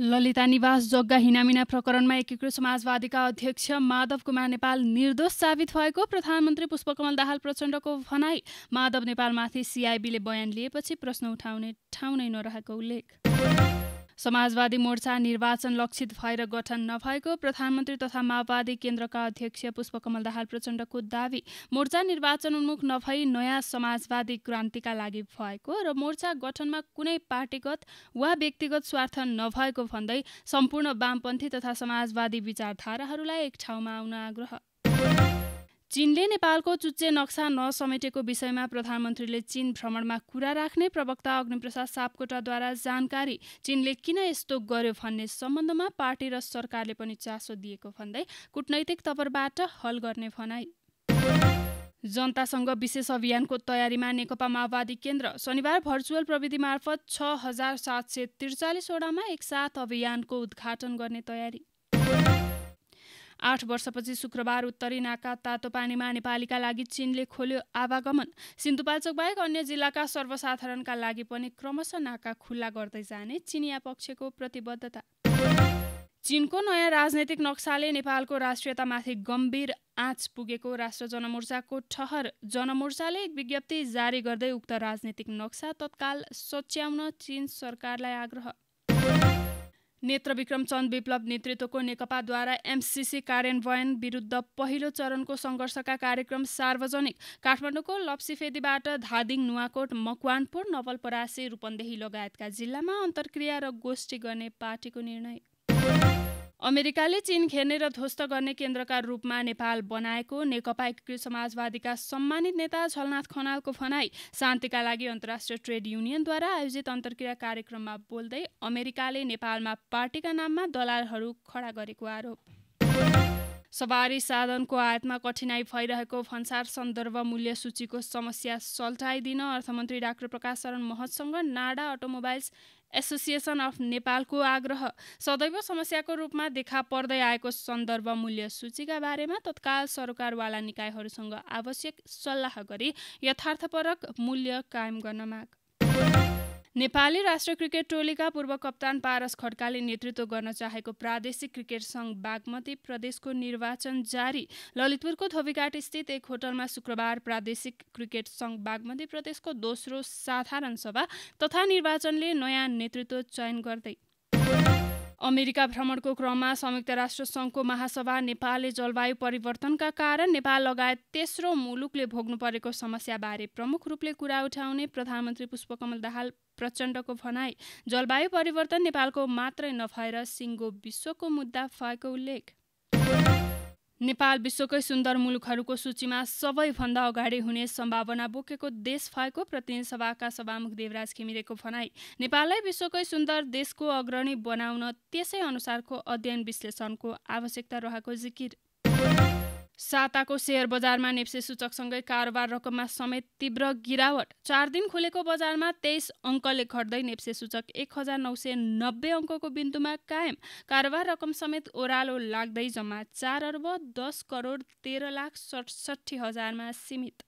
ललिता निवास जग्गा हिनामिना प्रकरणमा एकीकृत समाजवादीका अध्यक्ष माधव कुमार नेपाल निर्दोष साबित भएको प्रधानमन्त्री पुष्पकमल दाहाल प्रचण्डको भनाई माधव नेपालमाथि सिआइबीले बयान लिएपछि प्रश्न उठाउने ठाउँ नै नरहेको उल्लेख समाजवादी मोर्चा निर्वाचन लक्षित भएर गठन नभएको प्रधानमन्त्री तथा माओवादी केन्द्रका अध्यक्ष पुष्पकमल दाहाल प्रचण्डको दावी मोर्चा निर्वाचन उन्मुख नभई नयाँ समाजवादी क्रान्तिका लागि भएको र मोर्चा गठनमा कुनै पार्टीगत वा व्यक्तिगत स्वार्थ नभएको भन्दै सम्पूर्ण वामपन्थी तथा समाजवादी विचारधाराहरूलाई एक ठाउँमा आउन आग्रह चीनले नेपालको चुच्चे नक्सा नसमेटेको विषयमा प्रधानमन्त्रीले चीन भ्रमणमा कुरा राख्ने प्रवक्ता अग्निप्रसाद सापकोटाद्वारा जानकारी चीनले किन यस्तो गर्यो भन्ने सम्बन्धमा पार्टी र सरकारले पनि चासो दिएको भन्दै कुटनैतिक तवरबाट हल गर्ने भनाई जनतासँग विशेष अभियानको तयारीमा नेकपा माओवादी केन्द्र शनिबार भर्चुअल प्रविधि मार्फत छ हजार सात सय त्रिचालिसवटामा एकसाथ अभियानको उद्घाटन गर्ने तयारी आठ वर्षपछि शुक्रबार उत्तरी नाका तातोपानीमा नेपालीका लागि चीनले खोल्यो आवागमन सिन्धुपाल्चोक बाहेक अन्य जिल्लाका सर्वसाधारणका लागि पनि क्रमशः नाका खुल्ला गर्दै जाने चिनिया पक्षको प्रतिबद्धता चीनको नयाँ राजनैतिक नक्साले नेपालको राष्ट्रियतामाथि गम्भीर आँच पुगेको राष्ट्र जनमोर्चाको ठहर जनमोर्चाले एक विज्ञप्ति जारी गर्दै उक्त राजनैतिक नक्सा तत्काल सच्याउन चीन सरकारलाई आग्रह नेत्र चन्द विप्लव नेतृत्वको नेकपाद्वारा एमसिसी कार्यान्वयन विरुद्ध पहिलो चरणको सङ्घर्षका कार्यक्रम सार्वजनिक काठमाडौँको लप्सीफेदीबाट धादिङ नुवाकोट मकवानपुर नवलपरासी रूपन्देही लगायतका जिल्लामा अन्तर्क्रिया र गोष्ठी गर्ने पार्टीको निर्णय अमेरिकाले चीन खेर्ने र ध्वस्त गर्ने केन्द्रका रूपमा नेपाल बनाएको नेकपा एकीकृत समाजवादीका सम्मानित नेता छलनाथ खनालको भनाई शान्तिका लागि अन्तर्राष्ट्रिय ट्रेड युनियनद्वारा आयोजित अन्तर्क्रिया कार्यक्रममा बोल्दै अमेरिकाले नेपालमा पार्टीका नाममा दलालहरू खडा गरेको आरोप सवारी साधनको आयातमा कठिनाई भइरहेको भन्सार सन्दर्भ मूल्य सूचीको समस्या सल्टाइदिन अर्थमन्त्री डाक्टर प्रकाश शरण महतसँग नाडा अटोमोबाइल्स एसोसिएसन अफ नेपालको आग्रह सदैव समस्याको रूपमा देखा पर्दै आएको सन्दर्भ मूल्य सूचीका बारेमा तत्काल सरकारवाला निकायहरूसँग आवश्यक सल्लाह गरी यथार्थपरक मूल्य कायम गर्न माग नेपाली राष्ट्र क्रिकेट टोलीका पूर्व कप्तान पारस खड्काले नेतृत्व गर्न चाहेको प्रादेशिक क्रिकेट सङ्घ बागमती प्रदेशको निर्वाचन जारी ललितपुरको धोबीघाट स्थित एक होटलमा शुक्रबार प्रादेशिक क्रिकेट सङ्घ बागमती प्रदेशको दोस्रो साधारण सभा तथा निर्वाचनले नयाँ नेतृत्व चयन गर्दै अमेरिका भ्रमणको क्रममा संयुक्त राष्ट्र सङ्घको महासभा नेपालले जलवायु परिवर्तनका कारण नेपाल लगायत तेस्रो मुलुकले भोग्नु परेको समस्याबारे प्रमुख रूपले कुरा उठाउने प्रधानमन्त्री पुष्पकमल दाहाल प्रचण्डको भनाई जलवायु परिवर्तन नेपालको मात्रै नभएर सिङ्गो विश्वको मुद्दा भएको उल्लेख नेपाल विश्वकै सुन्दर मुलुकहरूको सूचीमा सबैभन्दा अगाडि हुने सम्भावना बोकेको देश भएको प्रतिनिधि सभाका सभामुख देवराज घिमिरेको भनाई नेपाललाई विश्वकै सुन्दर देशको अग्रणी बनाउन त्यसै अनुसारको अध्ययन विश्लेषणको आवश्यकता रहेको जिकिर साताको सेयर बजारमा नेप्से सूचकसँगै कारोबार रकममा समेत तीव्र गिरावट चार दिन खुलेको बजारमा तेइस अङ्कले घट्दै नेप्से सूचक एक हजार नौ सय नब्बे अङ्कको बिन्दुमा कायम कारोबार रकम समेत ओह्रालो लाग्दै जम्मा चार अर्ब दस करोड तेह्र लाख सडसठी हजारमा सीमित